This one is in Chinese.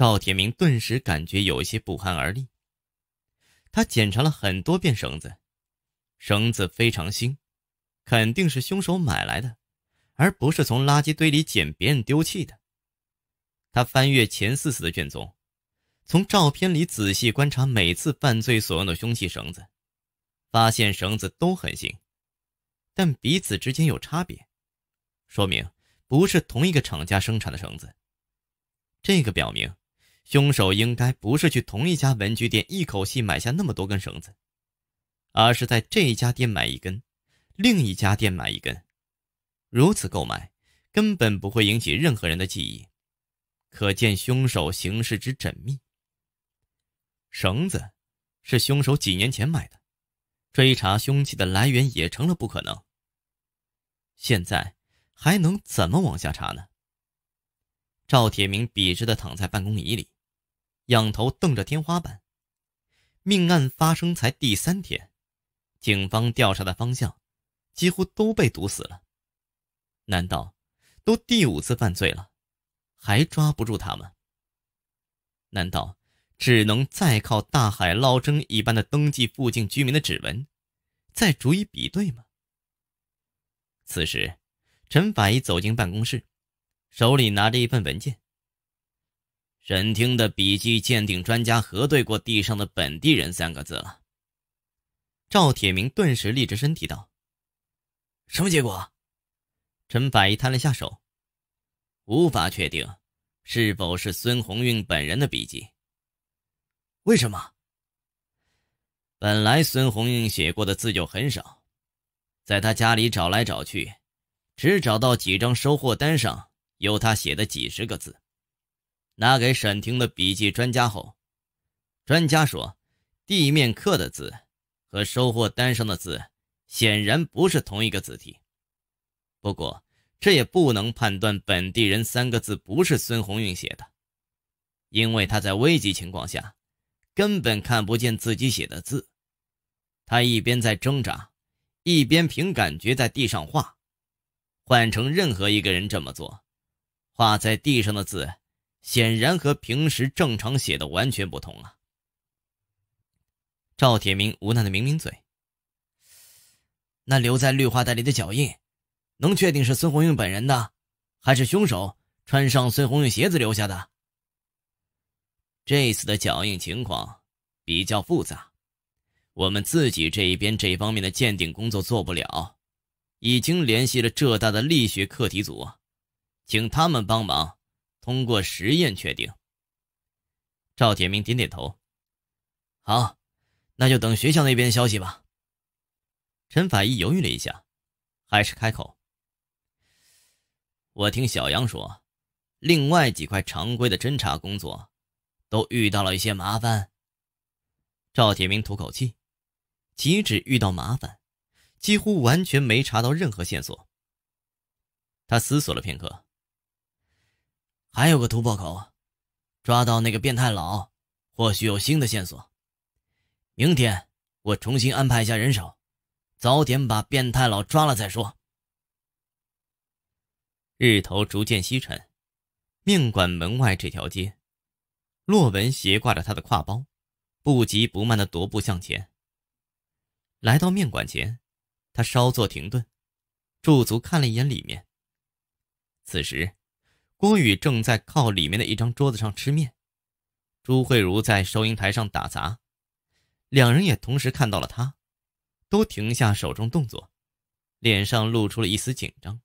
赵铁明顿时感觉有些不寒而栗。他检查了很多遍绳子，绳子非常新，肯定是凶手买来的，而不是从垃圾堆里捡别人丢弃的。他翻阅前四次的卷宗，从照片里仔细观察每次犯罪所用的凶器绳子，发现绳子都很新，但彼此之间有差别，说明不是同一个厂家生产的绳子。这个表明。凶手应该不是去同一家文具店一口气买下那么多根绳子，而是在这家店买一根，另一家店买一根，如此购买根本不会引起任何人的记忆，可见凶手行事之缜密。绳子是凶手几年前买的，追查凶器的来源也成了不可能。现在还能怎么往下查呢？赵铁明笔直的躺在办公椅里。仰头瞪着天花板。命案发生才第三天，警方调查的方向几乎都被堵死了。难道都第五次犯罪了，还抓不住他们？难道只能再靠大海捞针一般的登记附近居民的指纹，再逐一比对吗？此时，陈法医走进办公室，手里拿着一份文件。审听的笔迹鉴定专家核对过地上的“本地人”三个字了。赵铁明顿时立直身体道：“什么结果？”陈法医摊了下手：“无法确定是否是孙红运本人的笔迹。”“为什么？”“本来孙红运写过的字就很少，在他家里找来找去，只找到几张收货单上有他写的几十个字。”拿给沈婷的笔记专家后，专家说：“地面刻的字和收货单上的字显然不是同一个字体。不过这也不能判断‘本地人’三个字不是孙红运写的，因为他在危急情况下根本看不见自己写的字。他一边在挣扎，一边凭感觉在地上画。换成任何一个人这么做，画在地上的字。”显然和平时正常写的完全不同啊！赵铁明无奈的抿抿嘴。那留在绿化带里的脚印，能确定是孙红英本人的，还是凶手穿上孙红英鞋子留下的？这次的脚印情况比较复杂，我们自己这一边这方面的鉴定工作做不了，已经联系了浙大的力学课题组，请他们帮忙。通过实验确定。赵铁明点点头，好，那就等学校那边消息吧。陈法医犹豫了一下，还是开口：“我听小杨说，另外几块常规的侦查工作都遇到了一些麻烦。”赵铁明吐口气：“岂止遇到麻烦，几乎完全没查到任何线索。”他思索了片刻。还有个突破口，抓到那个变态佬，或许有新的线索。明天我重新安排一下人手，早点把变态佬抓了再说。日头逐渐西沉，面馆门外这条街，洛文斜挂着他的挎包，不急不慢的踱步向前。来到面馆前，他稍作停顿，驻足看了一眼里面。此时。郭宇正在靠里面的一张桌子上吃面，朱慧茹在收银台上打杂，两人也同时看到了他，都停下手中动作，脸上露出了一丝紧张。